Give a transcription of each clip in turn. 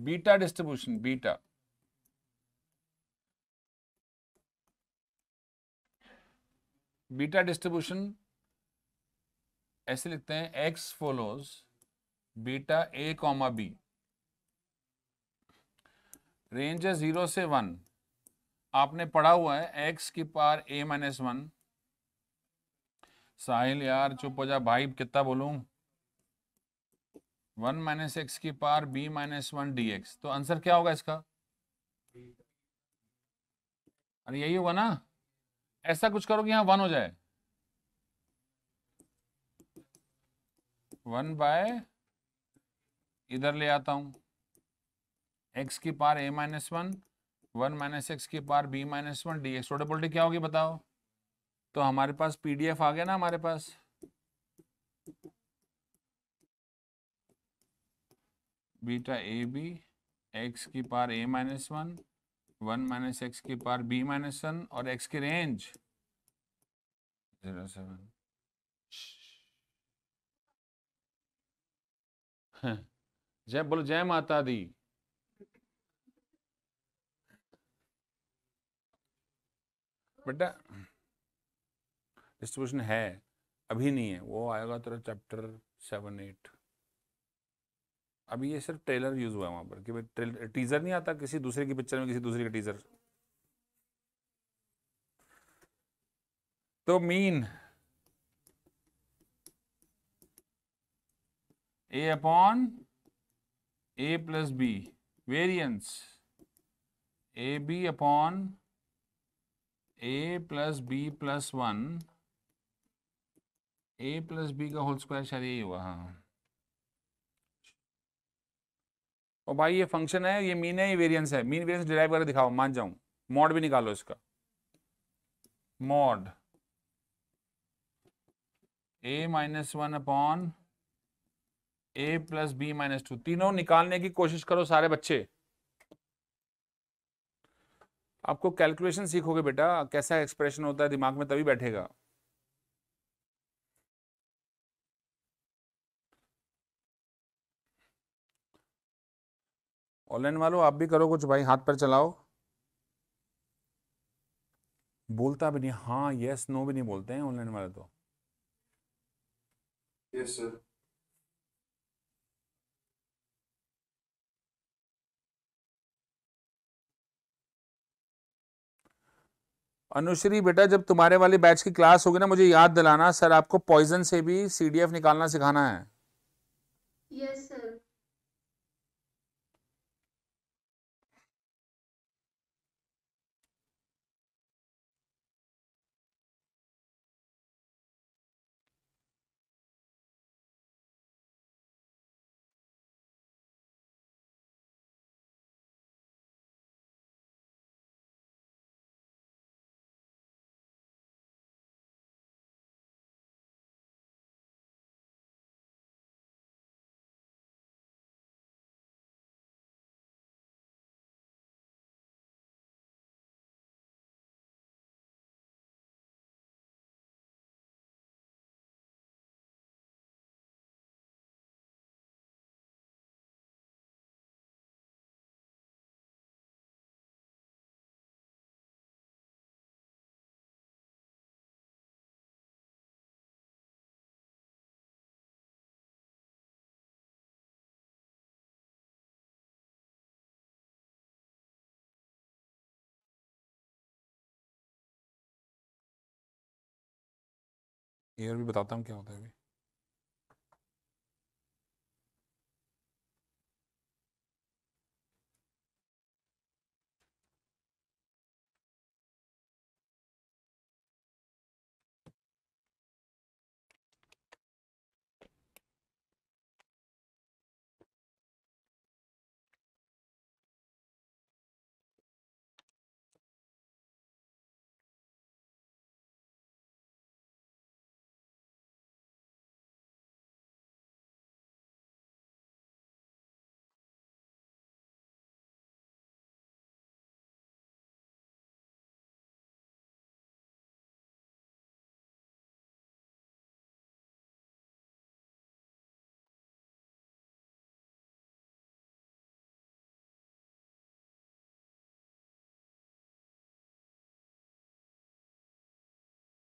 Beta distribution beta beta distribution ऐसे लिखते हैं X follows beta A comma B range है जीरो से वन आपने पढ़ा हुआ है एक्स की पार ए माइनस वन साहिल यार चुप हो जा भाई कितना बोलूं वन माइनस एक्स की power B minus one D X तो आंसर क्या होगा इसका अरे यही होगा ना ऐसा कुछ करो कि यहाँ वन हो जाए वन बाय इधर ले आता हूं एक्स की power A minus one one minus X की power B minus one D X तो क्या होगी बताओ तो हमारे पास पीडीएफ आ गया ना हमारे पास बीटा ए बी एक्स की power A minus one one minus X की पार बी माइनस वन और एक्स की रेंज जीरो सेवन हाँ। जय बोलो जय माता दी बेटा डिस्ट्रीब्यूशन है अभी नहीं है वो आएगा तेरा चैप्टर सेवन एट अभी ये सिर्फ ट्रेलर यूज हुआ है वहां पर कि टीजर नहीं आता किसी दूसरे की पिक्चर में किसी दूसरे का टीजर तो mean A upon A plus B variance A B upon A plus B plus one A plus B का होल स्क्वायर शायद यही हुआ हाँ और भाई ये फंक्शन है ये मीन है ये वेरियंस है मीन वेरियंस डिराइव करके दिखाओ मान जाऊं मॉड भी निकालो इसका mod A minus one upon A plus B minus two तीनों निकालने की कोशिश करो सारे बच्चे आपको कैलकुलेशन सीखोगे बेटा कैसा एक्सप्रेशन होता है दिमाग में तभी बैठेगा ऑनलाइन वालों आप भी करो कुछ भाई हाथ पर चलाओ बोलता भी नहीं हाँ यस नो भी नहीं बोलते हैं ऑनलाइन वाले तो यस सर अनुश्री बेटा जब तुम्हारे वाले बैच की क्लास होगी ना मुझे याद दिलाना सर आपको पॉइजन से भी सीडीएफ निकालना सिखाना है यस yes, ये भी बताता हूँ क्या होता है अभी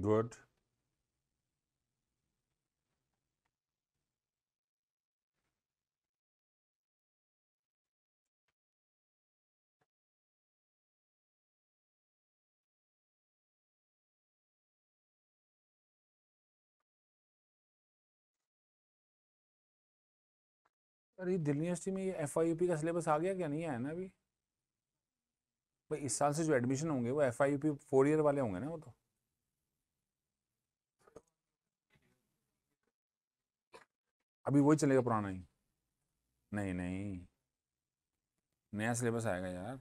good अरे दिल्ली यूनिवर्सिटी में ये एफ का सिलेबस आ गया क्या नहीं आया ना अभी भाई इस साल से जो एडमिशन होंगे वो F Y U P four year वाले होंगे ना वो तो अभी वही चलेगा पुराना ही नहीं नहीं नया सिलेबस आएगा यार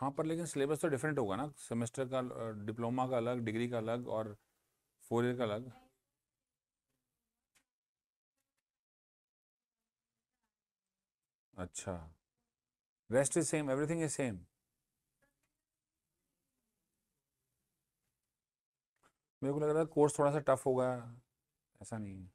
हाँ पर लेकिन सिलेबस तो डिफरेंट होगा ना सेमेस्टर का डिप्लोमा का अलग डिग्री का अलग और फोर ईयर का अलग अच्छा rest is same everything is same मेरे को लग रहा है कोर्स थोड़ा सा टफ होगा ऐसा नहीं है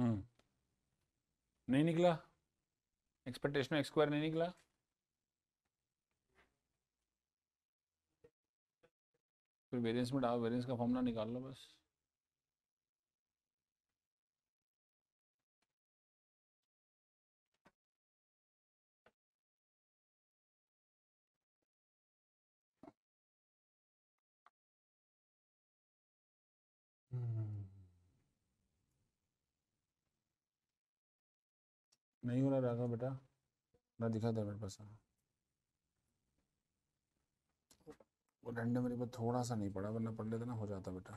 हम्म। नहीं निकला एक्सपेक्टेशन एक्स स्क्वायर नहीं निकला फिर वेरिएंस में डाल वेरिएंस का फॉर्मूला निकाल लो बस Hmm. नहीं हो रहा राघव बेटा ना दिखा था मेरे पास वो डंडे मेरे पास थोड़ा सा नहीं पड़ा वरना पढ़ लेते ना हो जाता बेटा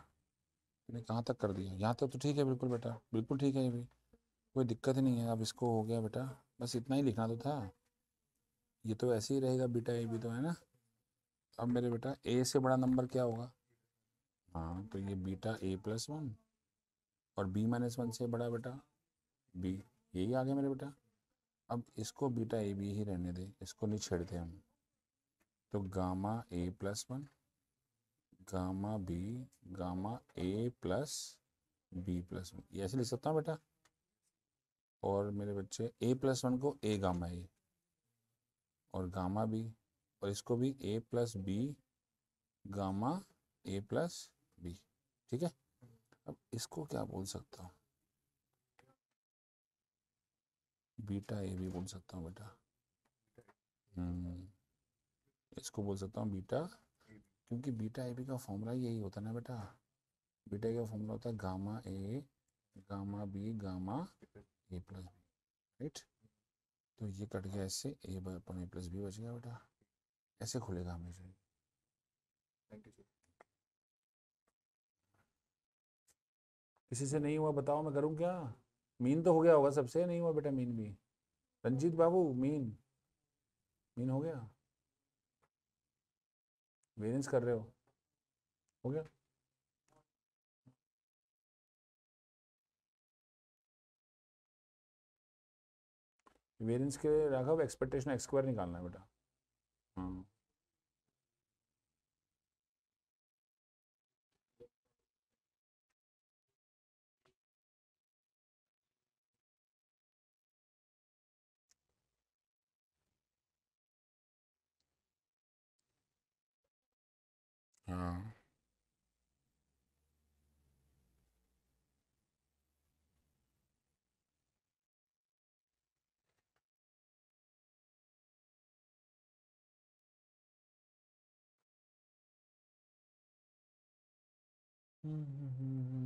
मैंने कहाँ तक कर दिया यहाँ तक तो ठीक है बिल्कुल बेटा बिल्कुल ठीक है ये भी कोई दिक्कत ही नहीं है अब इसको हो गया बेटा बस इतना ही लिखना तो था ये तो ऐसे ही रहेगा बेटा ये भी तो है ना अब मेरे बेटा ए से बड़ा नंबर क्या होगा हाँ तो ये बीटा ए प्लस वन और बी माइनस वन से बड़ा बेटा बी यही आ गया मेरा बेटा अब इसको बीटा ए बी ही रहने दे इसको नहीं छेड़ते हम तो gamma A plus one gamma B gamma A plus B plus one ये ऐसे लिख सकता हूँ बेटा और मेरे बच्चे ए प्लस वन को ए गामा ए और गामा बी और इसको भी A plus B gamma A plus B ठीक है अब इसको क्या बोल सकता हूँ बीटा ए भी बोल सकता हूँ बेटा हम्म, इसको बोल सकता हूँ बीटा क्योंकि बीटा ए बी का फॉर्मूला यही होता है ना बेटा बीटा का फॉर्मूला होता है gamma A gamma B gamma A plus B right तो ये कट गया इससे ए अपन ए प्लस बी बच गया बेटा ऐसे खुलेगा हमेशा थैंक यू किसी से नहीं हुआ बताओ मैं करूँ क्या मीन तो हो गया होगा सबसे नहीं हुआ बेटा मीन भी रंजीत बाबू मीन मीन हो गया वेरियंस कर रहे हो हो गया वेरियंस के राघव एक्सपेक्टेशन एक्सक्वायर निकालना है बेटा हाँ Wow. Mm-hmm.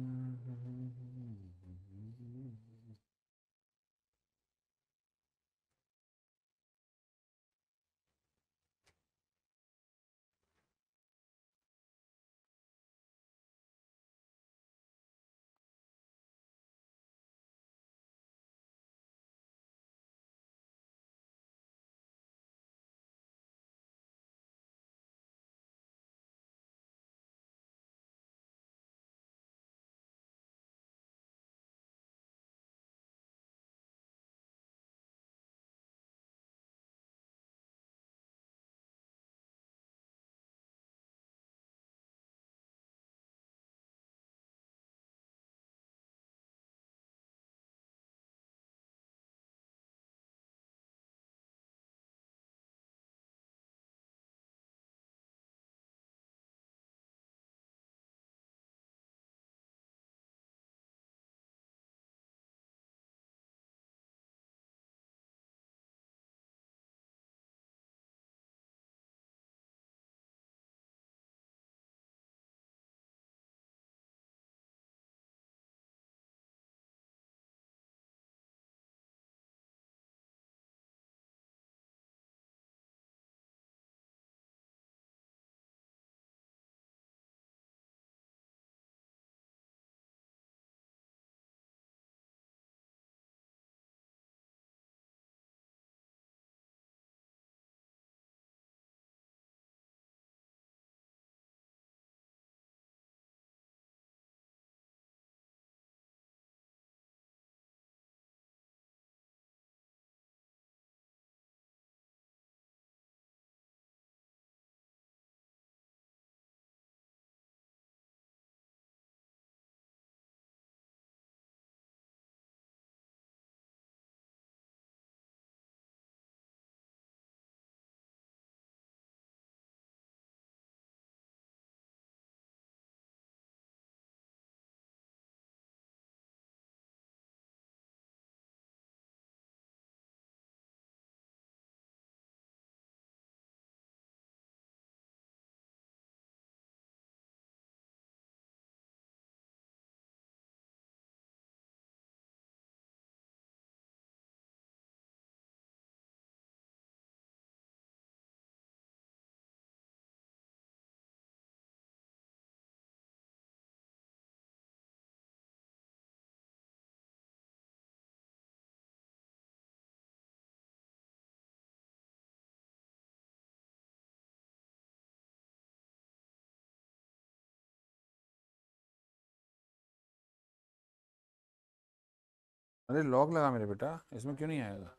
अरे लॉक लगा मेरे बेटा इसमें क्यों नहीं आएगा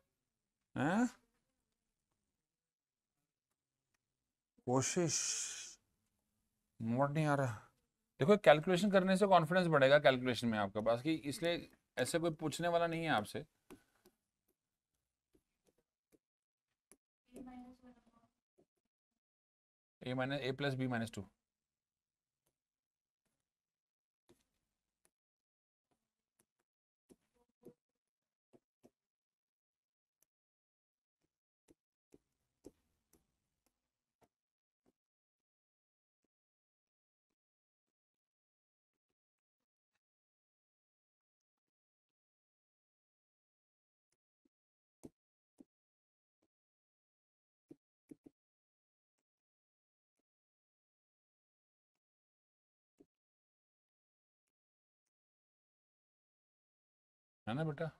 हैं कोशिश मोड नहीं आ रहा देखो कैलकुलेशन करने से कॉन्फिडेंस बढ़ेगा कैलकुलेशन में आपके पास कि इसलिए ऐसे कोई पूछने वाला नहीं है आपसे A minus A plus B minus two है ना बेटा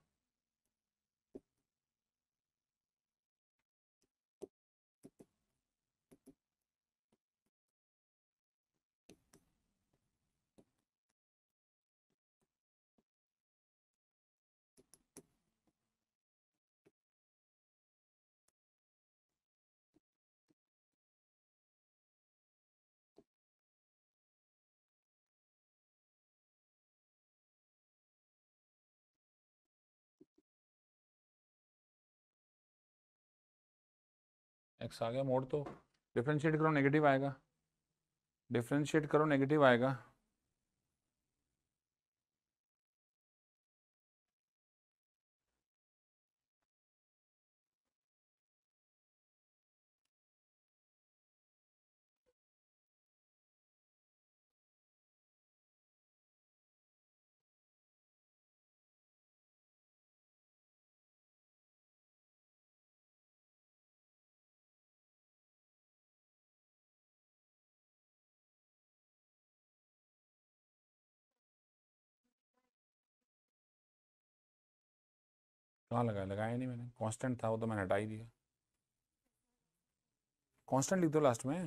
एक्स आ गया मोड तो डिफ्रेंशिएट करो नेगेटिव आएगा डिफ्रेंशिएट करो नेगेटिव आएगा कहाँ लगाया लगाया नहीं मैंने कांस्टेंट था वो तो मैंने हटा ही दिया कांस्टेंट लिख दो लास्ट में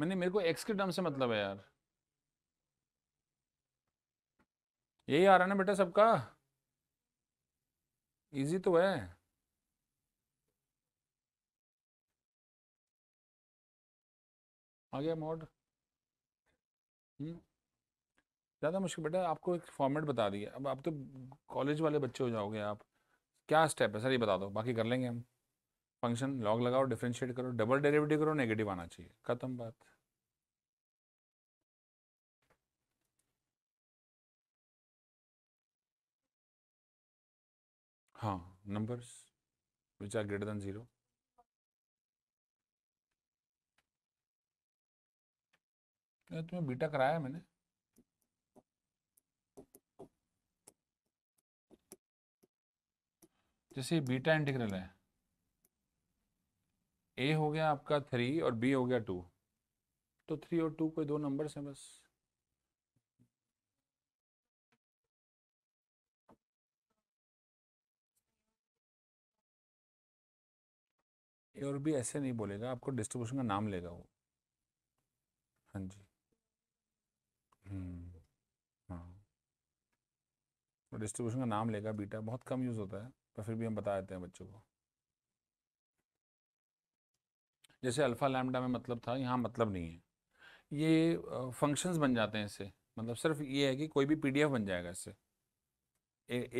मैंने मेरे को एक्स के टर्म से मतलब है यार यही आ रहा है ना बेटा सबका इजी तो है आ गया मॉडल हम्म। ज़्यादा मुश्किल बेटा आपको एक फॉर्मेट बता दिए अब आप तो कॉलेज वाले बच्चे हो जाओगे आप क्या स्टेप है सर ये बता दो बाकी कर लेंगे हम फंक्शन लॉग लगाओ डिफ्रेंशिएट करो डबल डेरिवेटिव करो नेगेटिव आना चाहिए खत्म बात हाँ numbers which are greater than zero तुम्हें बीटा कराया मैंने जैसे बीटा इंटीग्रल है ए हो गया आपका थ्री और बी हो गया टू तो थ्री और टू कोई दो नंबर्स हैं बस ए और बी ऐसे नहीं बोलेगा आपको डिस्ट्रीब्यूशन का नाम लेगा वो हाँ जी हम्म, हाँ तो डिस्ट्रीब्यूशन का नाम लेगा बीटा बहुत कम यूज़ होता है पर फिर भी हम बता देते हैं बच्चों को जैसे अल्फ़ा लैमडा में मतलब था यहाँ मतलब नहीं है ये फंक्शंस बन जाते हैं इससे मतलब सिर्फ ये है कि कोई भी पीडीएफ बन जाएगा इससे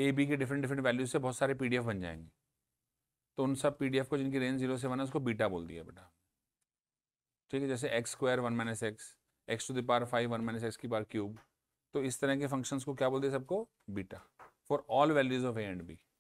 ए बी के डिफरेंट डिफरेंट वैल्यूज से बहुत सारे पीडीएफ बन जाएंगे तो उन सब पीडीएफ को जिनकी रेंज जीरो से वन है उसको बीटा बोल दिया बेटा ठीक है जैसे X square one minus X X to the power five one minus X की पार क्यूब तो इस तरह के फंक्शंस को क्या बोलते हैं सबको beta for all values of A and B